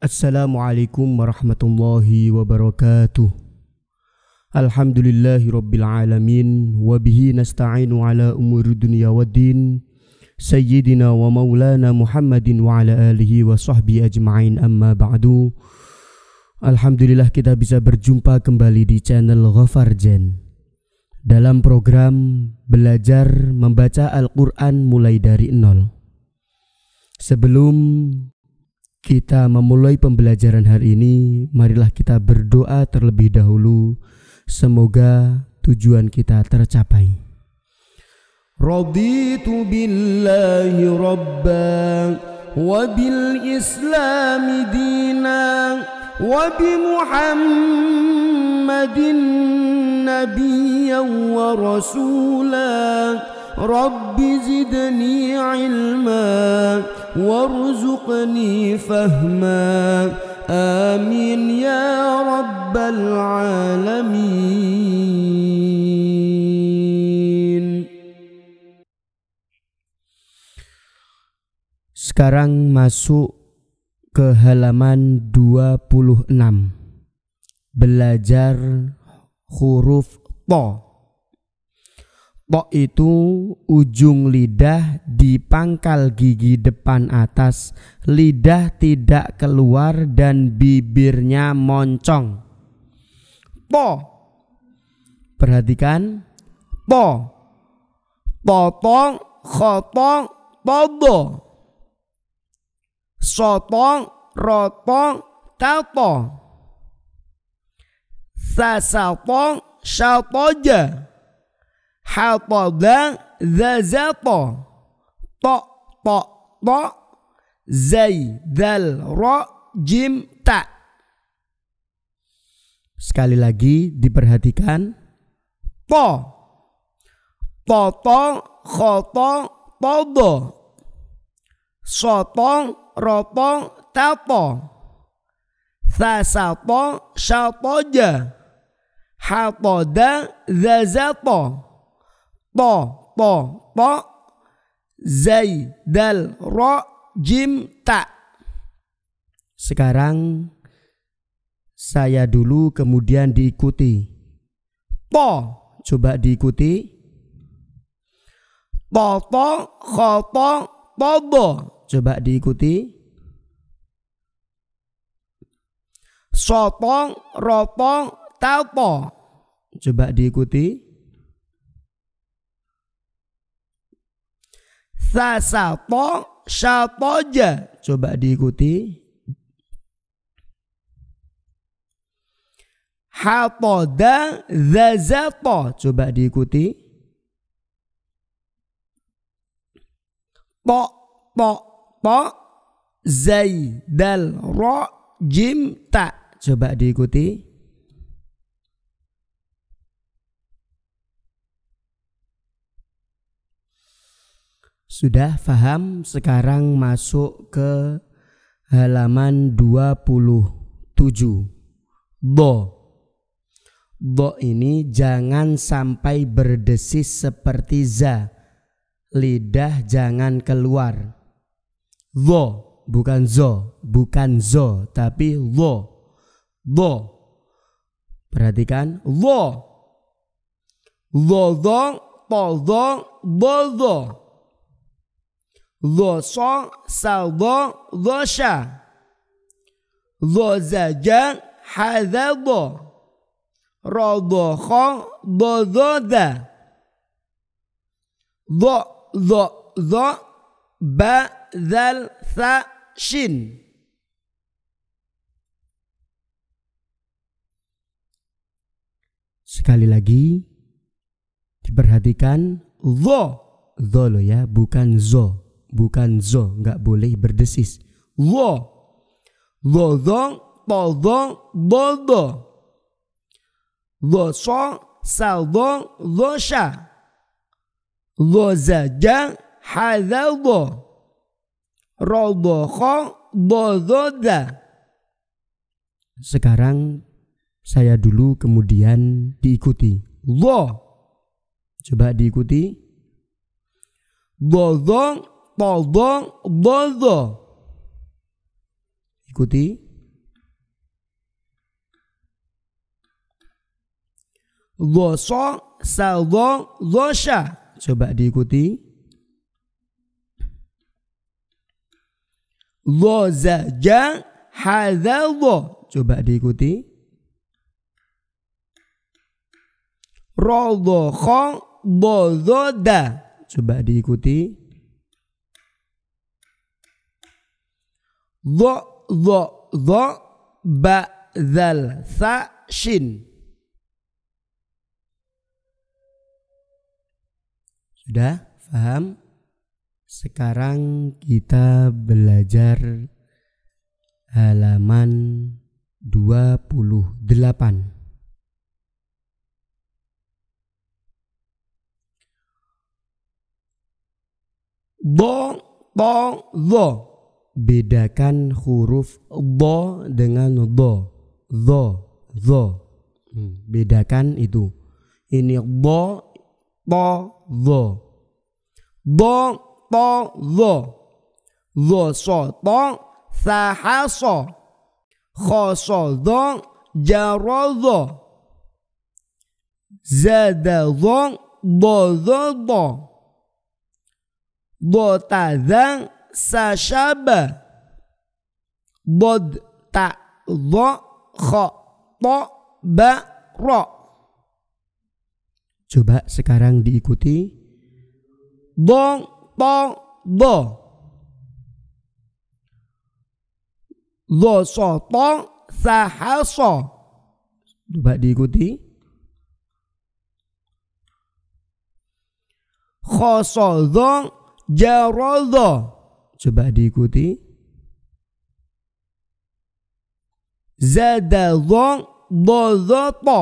Assalamualaikum warahmatullahi wabarakatuh. Alhamdulillahi rabbil alamin Wabihi nasta'inu ala umur dunia dunya din Sayyidina wa maulana Muhammadin wa ala alihi wa sahbihi ajma'in amma ba'du. Alhamdulillah kita bisa berjumpa kembali di channel Ghafarjen. Dalam program belajar membaca Al-Qur'an mulai dari nol. Sebelum kita memulai pembelajaran hari ini, marilah kita berdoa terlebih dahulu. Semoga tujuan kita tercapai. Raditu billahi rabba wa bil islam dina wa bi muhammadin nabiyyan wa rasulah رب زدني علما وارزقني فهما آمين يا رب العالمين Sekarang masuk ke halaman 26 Belajar huruf to Pok itu ujung lidah di pangkal gigi depan atas, lidah tidak keluar dan bibirnya moncong. Po. Perhatikan. Po. Potong, kotong, podo. Sotong, rotong, tapong. Sasapong, sapoja. Hatada zazata. ta ta zay Zaidal ro jim ta. Sekali lagi diperhatikan. Po. Toto khoto todo. Sotong roto tato. Thasato syatoja. Hatoda zazato po po po zai dal ro jim ta sekarang saya dulu kemudian diikuti po coba diikuti po po kho po po bo coba diikuti sotong ropong taupo coba diikuti Sasato syatoja. Coba diikuti. Hatoda zazato. Coba diikuti. Po, po, po. Zaidal ro jim ta. Coba diikuti. Sudah faham sekarang masuk ke halaman 27. bo bo ini jangan sampai berdesis seperti za. Lidah jangan keluar. Wo bukan zo, bukan zo, tapi wo. Zo. Perhatikan, zo. Zo, zo, to, zo, do, Loso, salo losha. Lozaja, hadado. Rodoko, dododa. Lo, lo, lo, ba, dal, sa shin. Sekali lagi, diperhatikan lo, zo lo ya, bukan zo bukan zo, nggak boleh berdesis. Lo, lozong, tozong, lodo. Losong, salong, losha. Lozajang, halalo. Rodokhong, bozoda. Sekarang saya dulu kemudian diikuti. Lo. Coba diikuti. Lozong, tadadada. Ikuti. Loso saldo losha, Coba diikuti. Lozaja hadallah. Coba diikuti. Rodokho bododa. Coba diikuti. Dho, dho, dho, ba, dhal, tha, shin. Sudah paham? Sekarang kita belajar halaman 28. Do, do, do bedakan huruf do dengan do do do bedakan itu ini do to do do to do do so to saha so kho so do jaro do zada do do do do do ta sashaba bod ta dho kho to ba ro coba sekarang diikuti Bong to do lo so tong sahaso coba diikuti khoso dong jarodo Coba diikuti. Zada dhadata.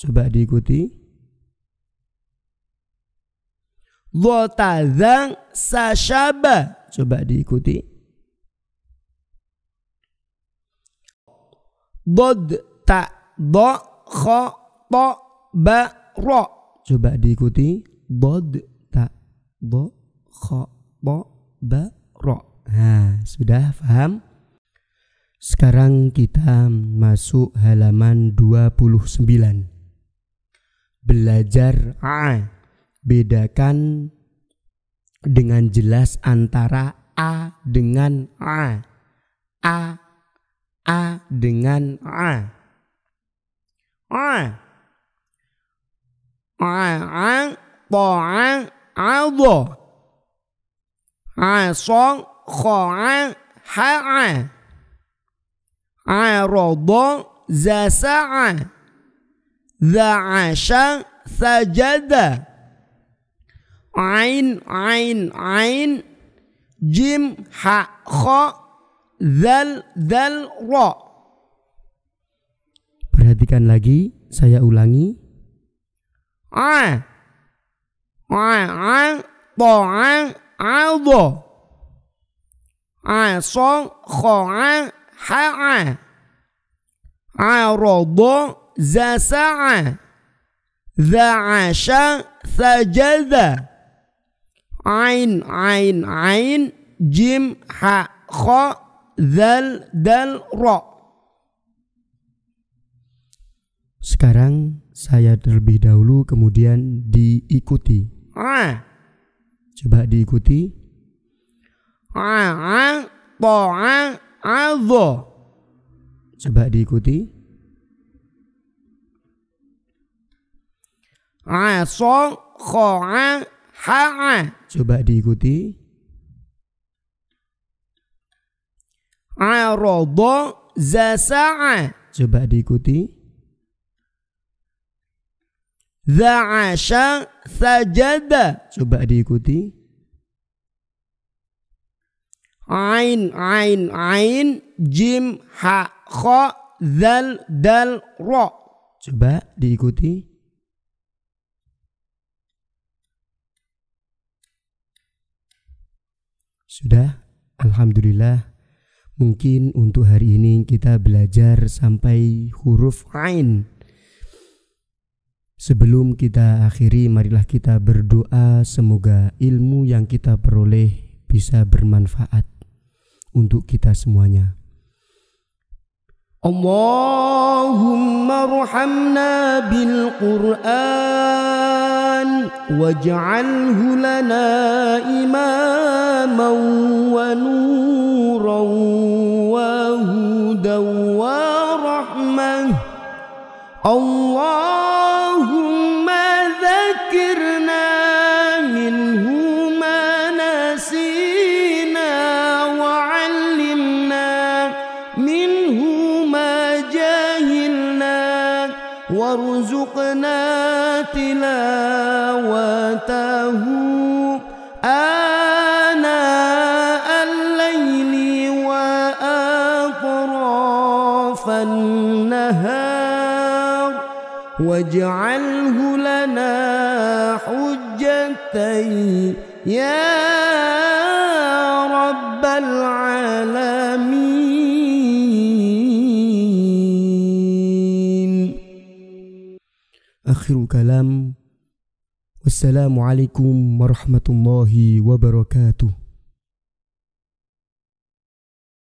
Coba diikuti. Dhotadang sashaba. Coba diikuti. Dod ta do kho to ba ro. Coba diikuti. Dod ta do kho to ba Iqra. Nah, sudah paham? Sekarang kita masuk halaman 29. Belajar A. Bedakan dengan jelas antara A dengan A. A A dengan A. A. A. A. A. A. 爱双好安还安，爱若东在三安，在安山三觉的。عين عين عين جيم ro Perhatikan lagi, saya ulangi. Ai, ai, ai, to, ai. عض عصا خاع حع عرض زسع ذعش سجد ayn, ayn, ayn, jim, ha, kho zal dal, ro Sekarang saya terlebih dahulu kemudian diikuti. Ah. Coba diikuti. Coba diikuti. Coba diikuti. Coba diikuti. Za'asha sajada. Coba diikuti. Ain, ain, ain, jim, ha, kho, zal, dal, ro. Coba diikuti. Sudah, Alhamdulillah. Mungkin untuk hari ini kita belajar sampai huruf Ain. Sebelum kita akhiri, marilah kita berdoa semoga ilmu yang kita peroleh bisa bermanfaat untuk kita semuanya. Allahumma rahamna bil Qur'an waj'alhu lana imam وارزقنا تلاوته آناء الليل وأطراف النهار واجعله لنا حجتي يا آخر كلام والسلام عليكم ورحمة الله وبركاته